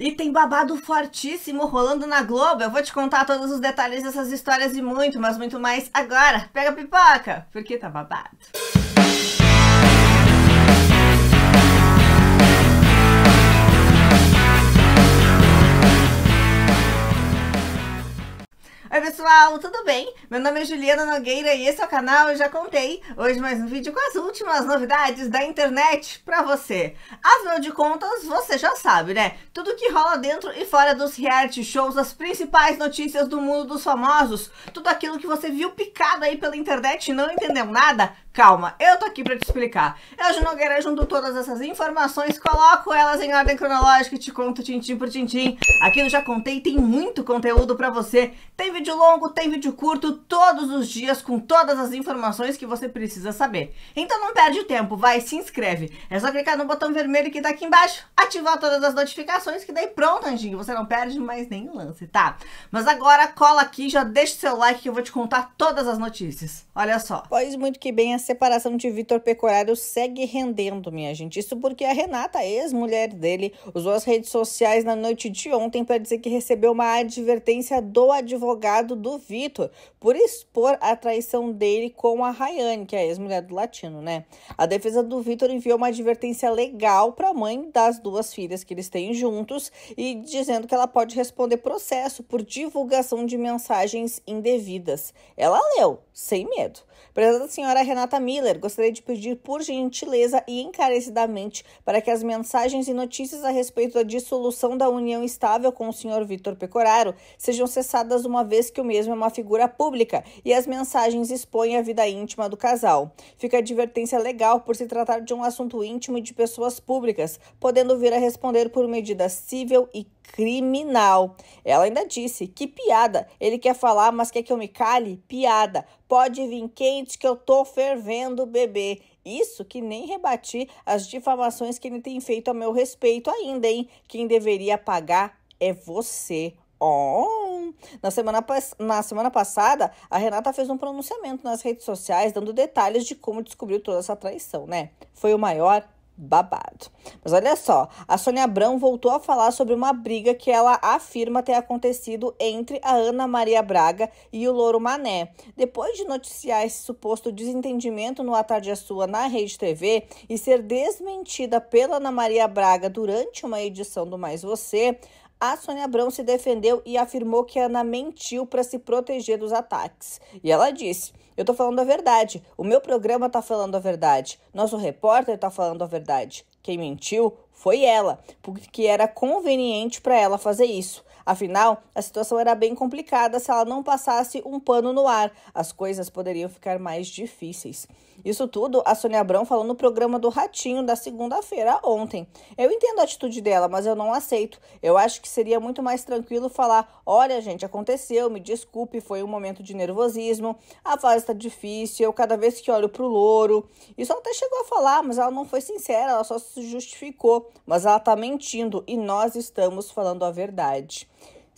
E tem babado fortíssimo rolando na Globo. Eu vou te contar todos os detalhes dessas histórias e muito, mas muito mais agora. Pega a pipoca, porque tá babado. Oi pessoal, tudo bem? Meu nome é Juliana Nogueira e esse é o canal Eu Já Contei. Hoje mais um vídeo com as últimas novidades da internet pra você. Afinal de contas, você já sabe, né? Tudo que rola dentro e fora dos reality shows, as principais notícias do mundo dos famosos, tudo aquilo que você viu picado aí pela internet e não entendeu nada, Calma, eu tô aqui para te explicar. Eu, Junogueira, junto todas essas informações, coloco elas em ordem cronológica e te conto tintim por tintim. Aqui eu já contei, tem muito conteúdo para você. Tem vídeo longo, tem vídeo curto, todos os dias, com todas as informações que você precisa saber. Então não perde tempo, vai, se inscreve. É só clicar no botão vermelho que tá aqui embaixo, ativar todas as notificações, que daí pronto, anjinho, você não perde mais nenhum lance, tá? Mas agora cola aqui, já deixa o seu like que eu vou te contar todas as notícias. Olha só. Pois muito que bem, separação de Vitor Pecorário segue rendendo, minha gente. Isso porque a Renata, ex-mulher dele, usou as redes sociais na noite de ontem para dizer que recebeu uma advertência do advogado do Vitor por expor a traição dele com a Rayane, que é a ex-mulher do Latino, né? A defesa do Vitor enviou uma advertência legal para a mãe das duas filhas que eles têm juntos e dizendo que ela pode responder processo por divulgação de mensagens indevidas. Ela leu, sem medo. Prezada senhora Renata Miller, gostaria de pedir por gentileza e encarecidamente para que as mensagens e notícias a respeito da dissolução da união estável com o senhor Vitor Pecoraro sejam cessadas uma vez que o mesmo é uma figura pública e as mensagens expõem a vida íntima do casal. Fica a advertência legal por se tratar de um assunto íntimo de pessoas públicas, podendo vir a responder por medida civil e criminal. Ela ainda disse: que piada! Ele quer falar, mas quer que eu me cale? Piada! Pode vir quente que eu tô fervendo, bebê. Isso que nem rebati as difamações que ele tem feito a meu respeito ainda, hein? Quem deveria pagar é você. Oh! Na semana, na semana passada, a Renata fez um pronunciamento nas redes sociais dando detalhes de como descobriu toda essa traição, né? Foi o maior babado. Mas olha só, a Sônia Abrão voltou a falar sobre uma briga que ela afirma ter acontecido entre a Ana Maria Braga e o Louro Mané. Depois de noticiar esse suposto desentendimento no A Tarde é Sua na Rede TV e ser desmentida pela Ana Maria Braga durante uma edição do Mais Você, a Sônia Abrão se defendeu e afirmou que Ana mentiu para se proteger dos ataques. E ela disse: Eu estou falando a verdade, o meu programa está falando a verdade, nosso repórter está falando a verdade. Quem mentiu foi ela, porque era conveniente para ela fazer isso. Afinal, a situação era bem complicada se ela não passasse um pano no ar. As coisas poderiam ficar mais difíceis. Isso tudo a Sônia Abrão falou no programa do Ratinho da segunda-feira ontem. Eu entendo a atitude dela, mas eu não aceito. Eu acho que seria muito mais tranquilo falar: olha, gente, aconteceu, me desculpe, foi um momento de nervosismo, a fase está difícil, eu cada vez que olho pro louro. Isso ela até chegou a falar, mas ela não foi sincera, ela só se justificou. Mas ela tá mentindo e nós estamos falando a verdade.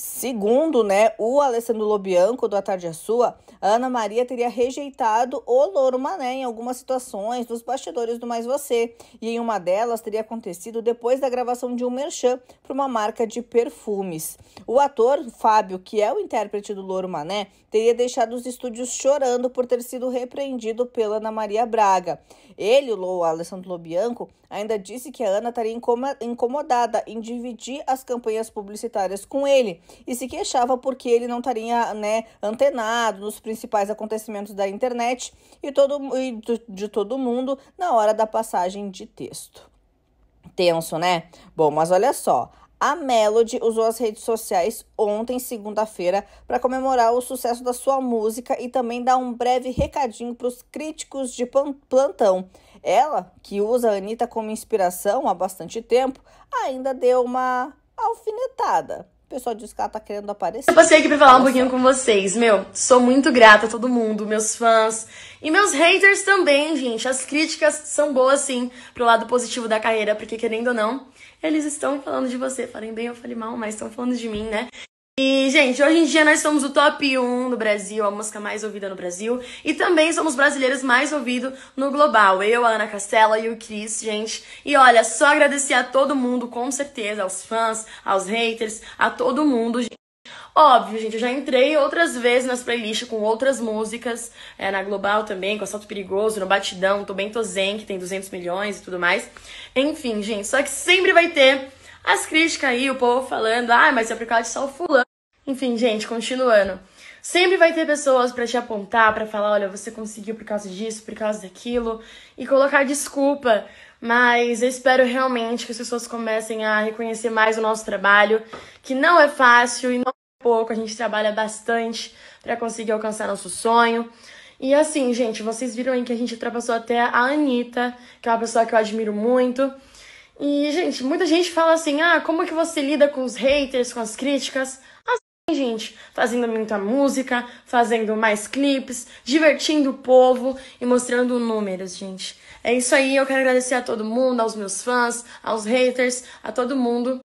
Segundo né, o Alessandro Lobianco, do A Tarde é Sua, Ana Maria teria rejeitado o Louro Mané em algumas situações dos bastidores do Mais Você. E em uma delas teria acontecido depois da gravação de um merchan para uma marca de perfumes. O ator Fábio, que é o intérprete do Louro Mané, teria deixado os estúdios chorando por ter sido repreendido pela Ana Maria Braga. Ele, o Alessandro Lobianco, ainda disse que a Ana estaria incomodada em dividir as campanhas publicitárias com ele e se queixava porque ele não estaria né, antenado nos principais acontecimentos da internet e, todo, e de todo mundo na hora da passagem de texto. Tenso, né? Bom, mas olha só. A Melody usou as redes sociais ontem, segunda-feira, para comemorar o sucesso da sua música e também dar um breve recadinho para os críticos de plantão. Ela, que usa a Anitta como inspiração há bastante tempo, ainda deu uma alfinetada pessoal diz que ela tá querendo aparecer. Eu tipo passei aqui pra falar um pouquinho com vocês. Meu, sou muito grata a todo mundo, meus fãs e meus haters também, gente. As críticas são boas, sim, pro lado positivo da carreira, porque querendo ou não, eles estão falando de você. Falem bem ou falem mal, mas estão falando de mim, né? E, gente, hoje em dia nós somos o top 1 no Brasil, a música mais ouvida no Brasil. E também somos brasileiros mais ouvidos no global. Eu, a Ana Castela e o Cris, gente. E olha, só agradecer a todo mundo, com certeza, aos fãs, aos haters, a todo mundo, gente. Óbvio, gente, eu já entrei outras vezes nas playlists com outras músicas, é, na Global também, com Assalto Perigoso, no Batidão, Tô Bem Tô Zen, que tem 200 milhões e tudo mais. Enfim, gente, só que sempre vai ter as críticas aí, o povo falando, ah, mas é por causa de só fulano enfim, gente, continuando. Sempre vai ter pessoas para te apontar, para falar, olha, você conseguiu por causa disso, por causa daquilo, e colocar desculpa. Mas eu espero realmente que as pessoas comecem a reconhecer mais o nosso trabalho, que não é fácil e não é pouco, a gente trabalha bastante para conseguir alcançar nosso sonho. E assim, gente, vocês viram aí que a gente ultrapassou até a Anitta, que é uma pessoa que eu admiro muito. E, gente, muita gente fala assim: ah, como que você lida com os haters, com as críticas? gente fazendo muita música, fazendo mais clipes, divertindo o povo e mostrando números, gente. É isso aí, eu quero agradecer a todo mundo, aos meus fãs, aos haters, a todo mundo.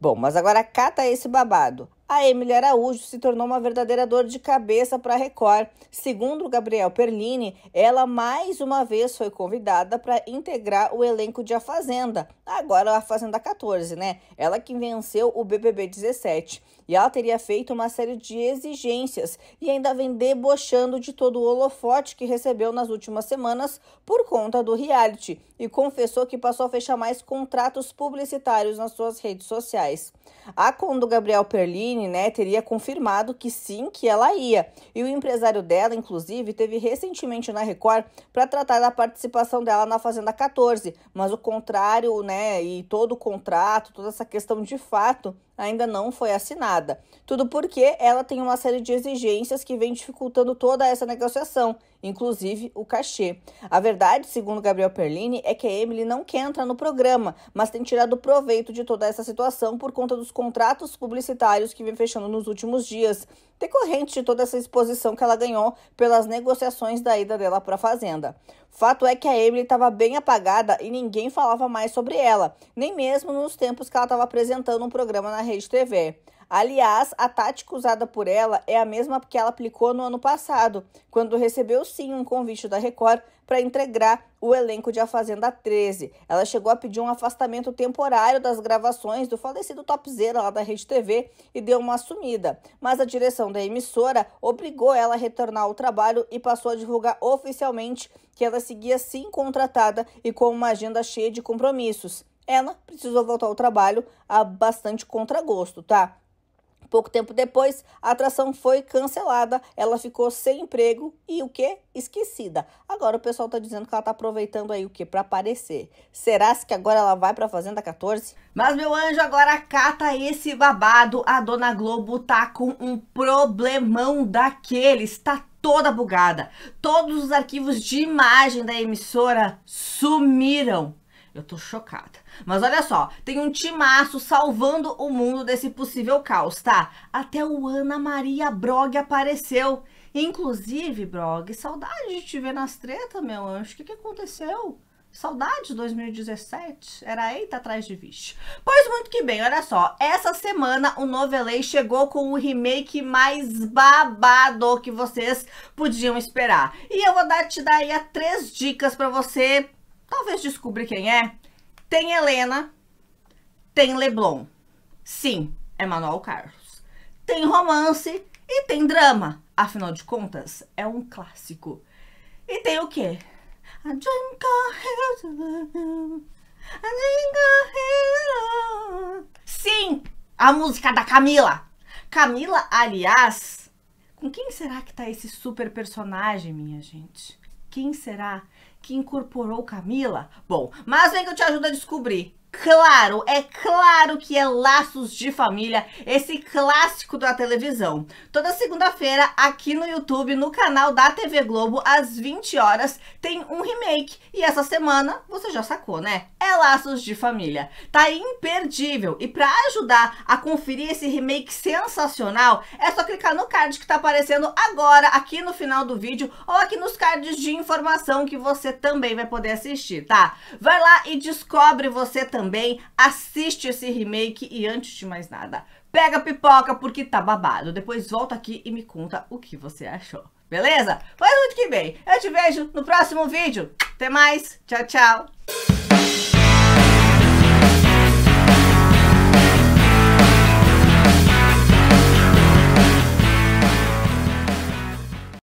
Bom, mas agora cata esse babado. A Emily Araújo se tornou uma verdadeira dor de cabeça para a Record. Segundo Gabriel Perlini, ela mais uma vez foi convidada para integrar o elenco de A Fazenda, agora a Fazenda 14, né? Ela que venceu o BBB 17. E ela teria feito uma série de exigências e ainda vem debochando de todo o holofote que recebeu nas últimas semanas por conta do reality e confessou que passou a fechar mais contratos publicitários nas suas redes sociais. A Condo Gabriel Perlini, né, teria confirmado que sim, que ela ia. E o empresário dela, inclusive, teve recentemente na Record para tratar da participação dela na Fazenda 14, mas o contrário, né, e todo o contrato, toda essa questão de fato ainda não foi assinada. Tudo porque ela tem uma série de exigências que vem dificultando toda essa negociação, inclusive o cachê. A verdade, segundo Gabriel Perlini, é que a Emily não quer entrar no programa, mas tem tirado proveito de toda essa situação por conta dos contratos publicitários que vem fechando nos últimos dias, decorrente de toda essa exposição que ela ganhou pelas negociações da ida dela para a Fazenda. Fato é que a Emily estava bem apagada e ninguém falava mais sobre ela, nem mesmo nos tempos que ela estava apresentando um programa na Rede TV. Aliás, a tática usada por ela é a mesma que ela aplicou no ano passado, quando recebeu sim um convite da Record para integrar o elenco de A Fazenda 13. Ela chegou a pedir um afastamento temporário das gravações do falecido Top Zero lá da Rede TV e deu uma sumida. Mas a direção da emissora obrigou ela a retornar ao trabalho e passou a divulgar oficialmente que ela seguia sim contratada e com uma agenda cheia de compromissos. Ela precisou voltar ao trabalho a bastante contragosto, tá? Pouco tempo depois, a atração foi cancelada, ela ficou sem emprego e o que? Esquecida. Agora o pessoal tá dizendo que ela tá aproveitando aí o que? para aparecer. Será que agora ela vai pra Fazenda 14? Mas meu anjo, agora cata esse babado. A Dona Globo tá com um problemão daqueles, tá toda bugada. Todos os arquivos de imagem da emissora sumiram. Eu tô chocada. Mas olha só, tem um timaço salvando o mundo desse possível caos, tá? Até o Ana Maria Brog apareceu. Inclusive, Brog, saudade de te ver nas tretas, meu anjo. O que, que aconteceu? Saudade de 2017? Era eita atrás de vixe. Pois muito que bem, olha só. Essa semana o Novelei chegou com o remake mais babado que vocês podiam esperar. E eu vou dar, te dar aí três dicas para você Talvez descubra quem é. Tem Helena, tem Leblon. Sim, é Manuel Carlos. Tem romance e tem drama. Afinal de contas, é um clássico. E tem o quê? drink drink Sim, a música da Camila. Camila, aliás, com quem será que tá esse super personagem, minha gente? Quem será? que incorporou Camila? Bom, mas vem que eu te ajudo a descobrir. Claro, é claro que é Laços de Família, esse clássico da televisão. Toda segunda-feira, aqui no YouTube, no canal da TV Globo, às 20 horas, tem um remake. E essa semana, você já sacou, né? É Laços de Família. Tá imperdível. E para ajudar a conferir esse remake sensacional, é só clicar no card que tá aparecendo agora, aqui no final do vídeo, ou aqui nos cards de informação que você também vai poder assistir, tá? Vai lá e descobre você também também, assiste esse remake e antes de mais nada, pega a pipoca porque tá babado. Depois volta aqui e me conta o que você achou. Beleza? Pois muito que bem. Eu te vejo no próximo vídeo. Até mais. Tchau, tchau.